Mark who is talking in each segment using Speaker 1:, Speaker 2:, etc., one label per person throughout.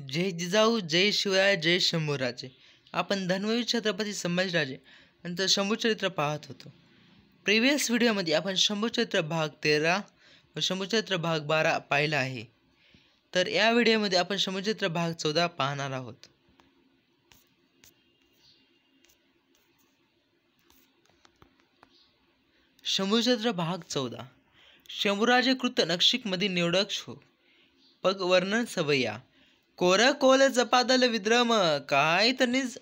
Speaker 1: जय जिजाऊ जय शिवराय जय शंभूराजे आपण धन्ववीर छत्रपती संभाजीराजे नंतर शंभूचरित्र पाहत होतो प्रिव्हियस व्हिडिओमध्ये आपण शंभूचरित्र भाग तेरा व शंभूचरित्र भाग बारा पाहिला आहे तर या व्हिडिओमध्ये आपण शंभूचरित्र भाग चौदा पाहणार आहोत शंभूचरित्र भाग चौदा शंभूराजे कृत नक्षिकमध्ये निवडक हो पग वर्णन सवया कोर कोल जपादल विद्रम काय तनिज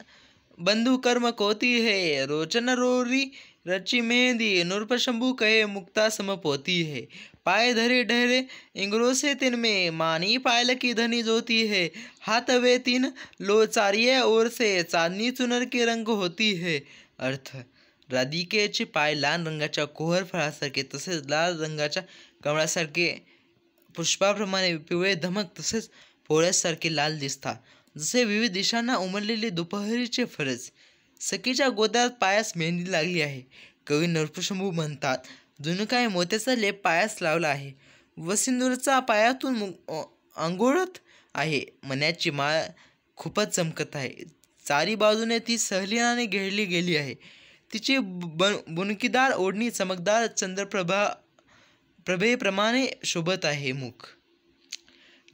Speaker 1: बंधू कर्म कोती है रोचन रोरी रची मेहंदी नृप शंभू कहे मुक्ता सम पोती है पाय धरे ढहरे इंग्रो से तिन में मानी पायल की धनी जोती है हाथ वे तीन लो चारिय ओर से चांदनी चुनर के रंग होती है अर्थ राधिकेचे पाय लाल रंगाच्या कोहर फळासारखे तसेच लाल रंगाच्या कमळासारखे पुष्पाप्रमाणे पिवळे धमक तसेच पोळ्यासारखे लाल दिसता जसे विविध दिशांना उमरलेले दुपहरीचे फरज सखीच्या गोदात पायास मेहंदी लागली आहे कवी नरपुशंभू म्हणतात जुनं काय मोत्याचा लेप पायास लावला आहे वसिंदूरचा पायातून आंघोळत आहे मण्याची माळ खूपच चमकत आहे चारी बाजूने ती सहलीनाने घेरली गेली आहे तिची बन बुनकीदार ओढणी चमकदार चंद्रप्रभा प्रभेप्रमाणे शोभत आहे मुख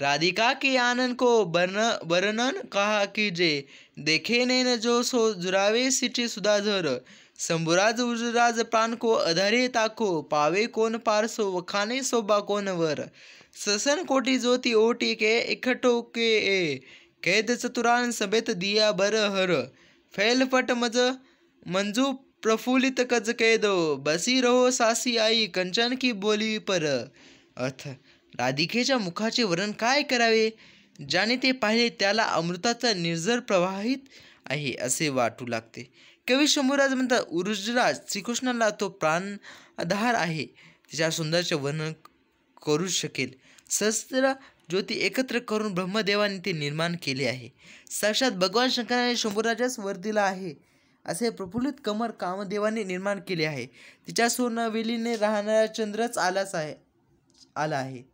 Speaker 1: राधिका के आनंद को वर्णन कहा कि जे देखे न जो सो जुरावे सिटी सुधाधर शंभुराज उजराज प्राण को अधरे ताको पावे कोन पार सो वखाने शोभा कौन वर ससन कोटि ज्योति ओटी के इकट्ठो के ए कैद चतुरान सबेत दिया बर हर फैल फट मज मंजू प्रफुल्लित कज कैदो बसी रहो सासी आई कंचन की बोली पर अथ राधिकेच्या मुखाचे वर्णन काय करावे ज्याने ते पाहिले त्याला अमृताचा निर्जर प्रवाहित आहे असे वाटू लागते कवी शंभूराज म्हणतात उरुजराज श्रीकृष्णाला तो प्राण आधार आहे तिच्या सुंदरचे वर्णन करू शकेल सहस्त्र ज्योती एकत्र करून ब्रह्मदेवाने ते निर्माण केले आहे साक्षात भगवान शंकराने शंभूराजास वर दिला आहे असे प्रफुल्लित कमर कामदेवाने निर्माण केले आहे तिच्या सोनवेलीने राहणारा चंद्रच आलाच आहे आला आहे